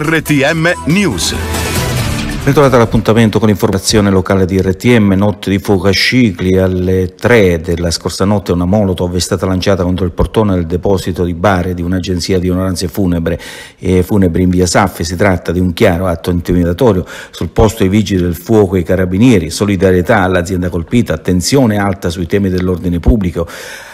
RTM News. Bentornati all'appuntamento con l'informazione locale di RTM, notte di fuoco a Scicli, alle 3 della scorsa notte una molotov è stata lanciata contro il portone del deposito di Bari di un'agenzia di onoranze funebre e funebri in via Saffi, si tratta di un chiaro atto intimidatorio, sul posto i vigili del fuoco e i carabinieri, solidarietà all'azienda colpita, attenzione alta sui temi dell'ordine pubblico,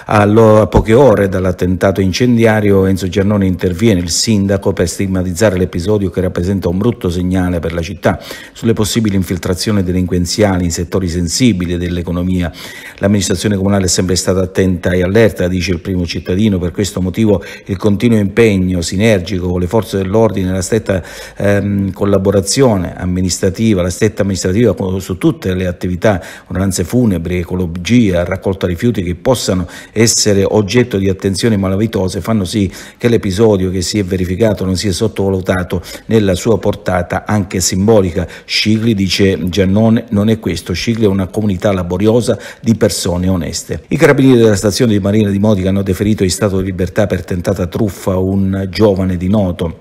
allo, a poche ore dall'attentato incendiario Enzo Giannone interviene il sindaco per stigmatizzare l'episodio che rappresenta un brutto segnale per la città sulle possibili infiltrazioni delinquenziali in settori sensibili dell'economia. L'amministrazione comunale è sempre stata attenta e allerta, dice il primo cittadino, per questo motivo il continuo impegno sinergico con le forze dell'ordine, la stretta ehm, collaborazione amministrativa, la stretta amministrativa su tutte le attività, onoranze funebri, ecologia, raccolta rifiuti che possano essere oggetto di attenzioni malavitose fanno sì che l'episodio che si è verificato non sia sottovalutato nella sua portata anche simbolica. Scigli dice Giannone non è questo, Scigli è una comunità laboriosa di persone oneste. I carabinieri della stazione di Marina di Modica hanno deferito in stato di libertà per tentata truffa un giovane di Noto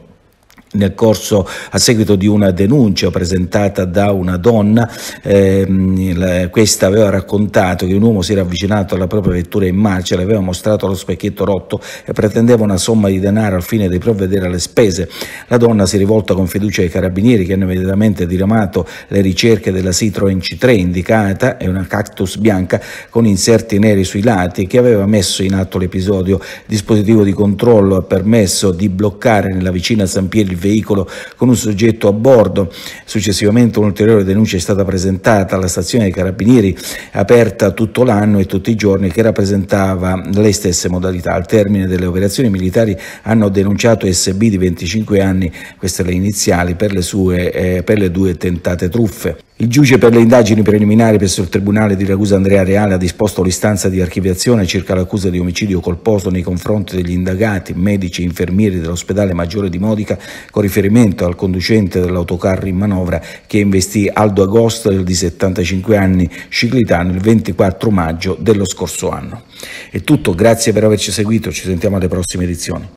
nel corso a seguito di una denuncia presentata da una donna, ehm, questa aveva raccontato che un uomo si era avvicinato alla propria vettura in marcia, le aveva mostrato lo specchietto rotto e pretendeva una somma di denaro al fine di provvedere alle spese. La donna si è rivolta con fiducia ai carabinieri che hanno immediatamente diramato le ricerche della Citroen C3 indicata e una cactus bianca con inserti neri sui lati che aveva messo in atto l'episodio. Il dispositivo di controllo ha permesso di bloccare nella vicina San Pietro il veicolo con un soggetto a bordo. Successivamente un'ulteriore denuncia è stata presentata alla stazione dei Carabinieri, aperta tutto l'anno e tutti i giorni, che rappresentava le stesse modalità. Al termine delle operazioni militari hanno denunciato SB di 25 anni, queste le iniziali, per le, sue, eh, per le due tentate truffe. Il giudice per le indagini preliminari presso il Tribunale di Ragusa Andrea Reale ha disposto l'istanza di archiviazione circa l'accusa di omicidio colposo nei confronti degli indagati, medici e infermieri dell'ospedale Maggiore di Modica con riferimento al conducente dell'autocarro in manovra che investì Aldo Agosto di 75 anni ciclitano il 24 maggio dello scorso anno. È tutto, grazie per averci seguito, ci sentiamo alle prossime edizioni.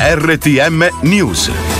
RTM News